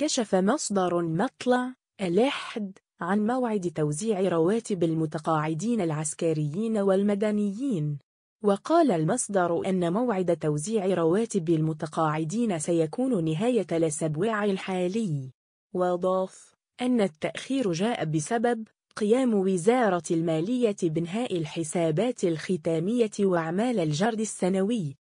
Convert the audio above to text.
كشف مصدر مطلع الأحد عن موعد توزيع رواتب المتقاعدين العسكريين والمدنيين وقال المصدر أن موعد توزيع رواتب المتقاعدين سيكون نهاية الأسبوع الحالي وأضاف أن التأخير جاء بسبب قيام وزارة المالية بانهاء الحسابات الختامية وأعمال الجرد السنوي